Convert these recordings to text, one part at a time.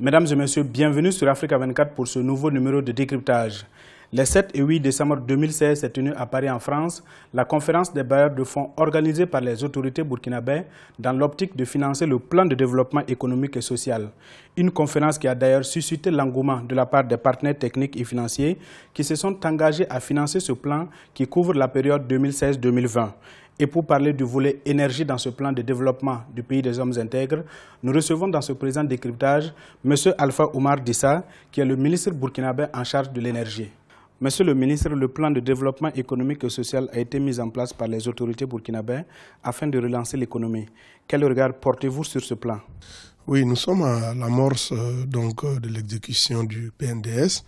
Mesdames et messieurs, bienvenue sur Africa 24 pour ce nouveau numéro de décryptage. Les 7 et 8 décembre 2016 s'est tenue à Paris en France la conférence des bailleurs de fonds organisée par les autorités burkinabè dans l'optique de financer le plan de développement économique et social. Une conférence qui a d'ailleurs suscité l'engouement de la part des partenaires techniques et financiers qui se sont engagés à financer ce plan qui couvre la période 2016-2020. Et pour parler du volet énergie dans ce plan de développement du pays des hommes intègres, nous recevons dans ce présent décryptage M. Alpha Omar Dissa, qui est le ministre burkinabé en charge de l'énergie. Monsieur le ministre, le plan de développement économique et social a été mis en place par les autorités burkinabè afin de relancer l'économie. Quel regard portez-vous sur ce plan oui, nous sommes à l'amorce euh, euh, de l'exécution du PNDS.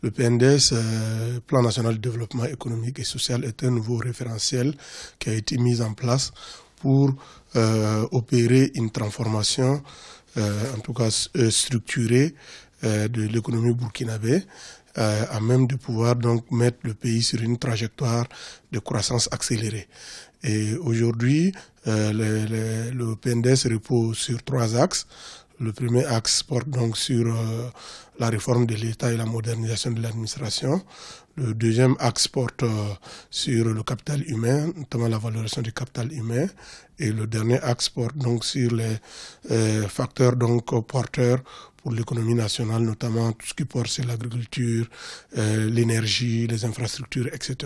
Le PNDS, euh, Plan national de développement économique et social, est un nouveau référentiel qui a été mis en place pour opérer une transformation, en tout cas structurée, de l'économie burkinabé euh, à même de pouvoir donc mettre le pays sur une trajectoire de croissance accélérée. Et aujourd'hui, euh, le, le, le, PNDS repose sur trois axes. Le premier axe porte donc sur euh, la réforme de l'État et la modernisation de l'administration. Le deuxième axe porte euh, sur le capital humain, notamment la valorisation du capital humain. Et le dernier axe porte donc sur les euh, facteurs donc porteurs pour l'économie nationale, notamment tout ce qui porte sur l'agriculture, euh, l'énergie, les infrastructures, etc.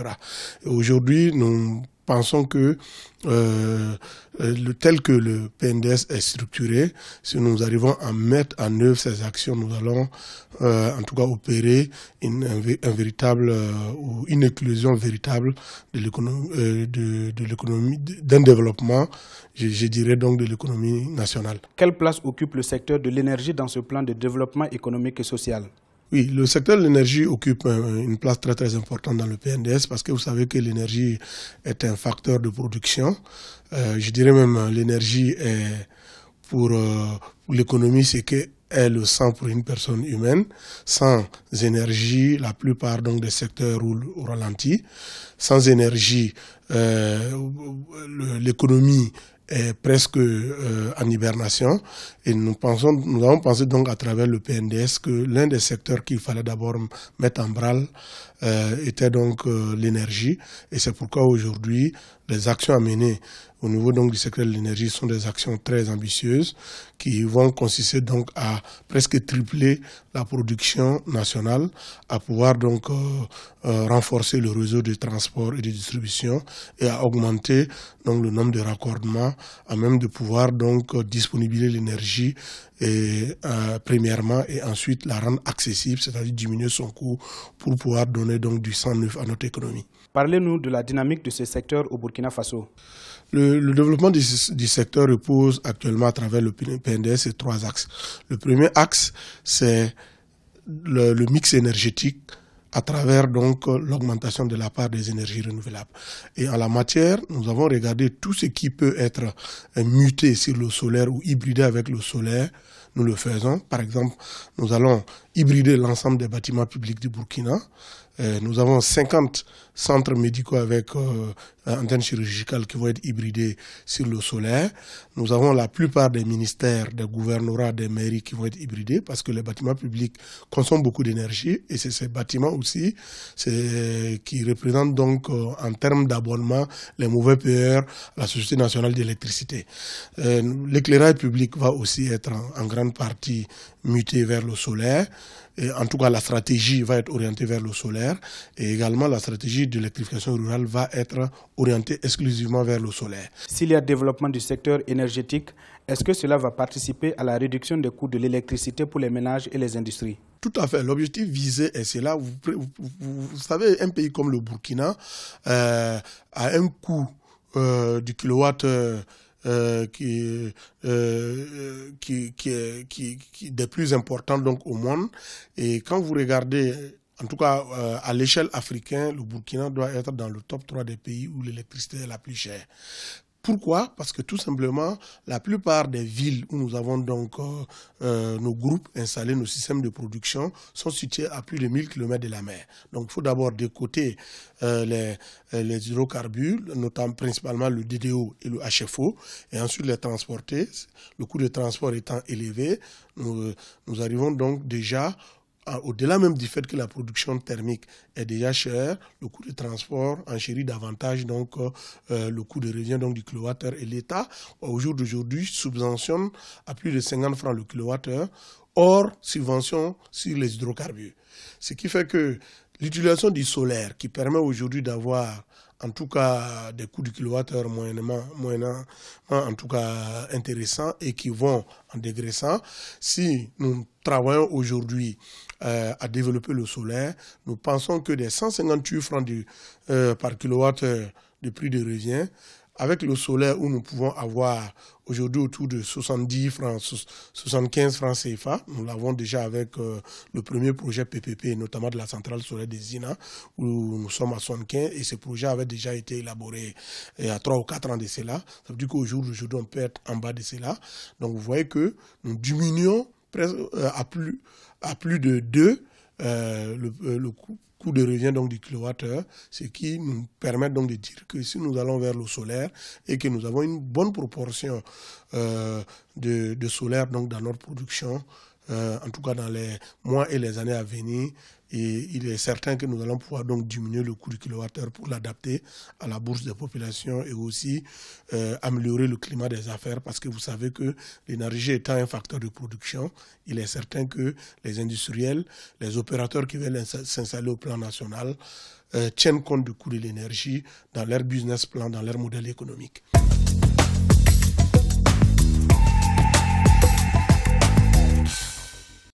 Aujourd'hui, nous pensons que euh, euh, tel que le PNDS est structuré, si nous arrivons à mettre en œuvre ces actions, nous allons euh, en tout cas opérer une, un, véritable ou une véritable de d'un développement, je dirais donc de l'économie nationale. Quelle place occupe le secteur de l'énergie dans ce plan de développement économique et social oui, le secteur de l'énergie occupe euh, une place très très importante dans le PNDS parce que vous savez que l'énergie est un facteur de production. Euh, je dirais même euh, l'énergie est pour, l'économie, c'est que est le sang pour une personne humaine. Sans énergie, la plupart donc des secteurs roulent au ralenti. Sans énergie, l'économie est presque euh, en hibernation et nous pensons, nous avons pensé donc à travers le PNDS que l'un des secteurs qu'il fallait d'abord mettre en branle euh, était donc euh, l'énergie et c'est pourquoi aujourd'hui les actions à mener au niveau donc du secteur de l'énergie sont des actions très ambitieuses qui vont consister donc à presque tripler la production nationale, à pouvoir donc euh, euh, renforcer le réseau de transport et de distribution et à augmenter donc le nombre de raccordements, à même de pouvoir donc euh, disponibiliser l'énergie et premièrement et ensuite la rendre accessible, c'est-à-dire diminuer son coût pour pouvoir donner donc du sang neuf à notre économie. Parlez-nous de la dynamique de ce secteur au Burkina Faso. Le, développement du, secteur repose actuellement à travers le PNDS et trois axes. Le premier axe, c'est le, le mix énergétique à travers donc l'augmentation de la part des énergies renouvelables. Et en la matière, nous avons regardé tout ce qui peut être muté sur le solaire ou hybridé avec le solaire nous le faisons. Par exemple, nous allons hybrider l'ensemble des bâtiments publics du Burkina. Euh, nous avons 50 centres médicaux avec euh, antennes chirurgicales qui vont être hybridés sur le solaire. Nous avons la plupart des ministères, des gouvernorats, des mairies qui vont être hybridés parce que les bâtiments publics consomment beaucoup d'énergie et c'est ces bâtiments aussi qui représentent donc euh, en termes d'abonnement les mauvais payeurs, la Société nationale d'électricité. Euh, l'éclairage public va aussi être en grande partie mutée vers le solaire. Et en tout cas, la stratégie va être orientée vers le solaire. Et également, la stratégie de l'électrification rurale va être orientée exclusivement vers le solaire. S'il y a développement du secteur énergétique, est-ce que cela va participer à la réduction des coûts de l'électricité pour les ménages et les industries tout à fait. L'objectif visé est cela. Vous, savez, un pays comme le Burkina euh, a un coût euh, du kilowatt. Euh, euh, euh, euh, qui, qui, qui, qui, des plus importants donc au monde. Et quand vous regardez, en tout cas à l'échelle africaine, le Burkina doit être dans le top 3 des pays où l'électricité est la plus chère. Pourquoi Parce que tout simplement, la plupart des villes où nous avons donc euh, euh, nos groupes installés, nos systèmes de production, sont situés à plus de 1000 km de la mer. Donc il faut d'abord décoter euh, les, hydrocarbures, notamment principalement le DDO et le HFO, et ensuite les transporter. Le coût de transport étant élevé, nous arrivons donc déjà ah, au-delà même du fait que la production thermique est déjà chère, le coût de transport enchérit davantage euh, le coût de revient du kilowattheure et l'État au jour d'aujourd'hui subventionne à plus de 50 francs le kilowattheure hors subvention sur les hydrocarbures. Ce qui fait que l'utilisation du solaire qui permet aujourd'hui d'avoir en tout cas des coûts du kilowattheure moyennement, moyennement, en tout cas intéressants et qui vont en dégraissant. Si nous travaillons aujourd'hui euh, à développer le solaire, nous pensons que des 158 francs du, euh, par kilowattheure de prix de revient avec le solaire où nous pouvons avoir aujourd'hui autour de 70 francs, 75 francs CFA, nous l'avons déjà avec euh, le premier projet PPP, notamment de la centrale solaire des Zina, où nous sommes à 75 et ce projet avait déjà été élaboré il à 3 ou 4 ans de cela. Ça veut dire qu'aujourd'hui, on peut être en bas de cela. Donc vous voyez que nous diminuons euh, à plus, à plus de 2 euh, le coût coût de revient donc du kilowattheure, ce qui nous permet donc de dire que si nous allons vers le solaire et que nous avons une bonne proportion euh, de, de, solaire donc dans notre production, euh, en tout cas dans les mois et les années à venir. il est certain que nous allons pouvoir donc diminuer le coût du kilowattheure pour l'adapter à la bourse des populations et aussi euh, améliorer le climat des affaires parce que vous savez que l'énergie étant un facteur de production, il est certain que les industriels, les opérateurs qui veulent s'installer au plan national euh, tiennent compte du coût de l'énergie dans leur business plan, dans leur modèle économique.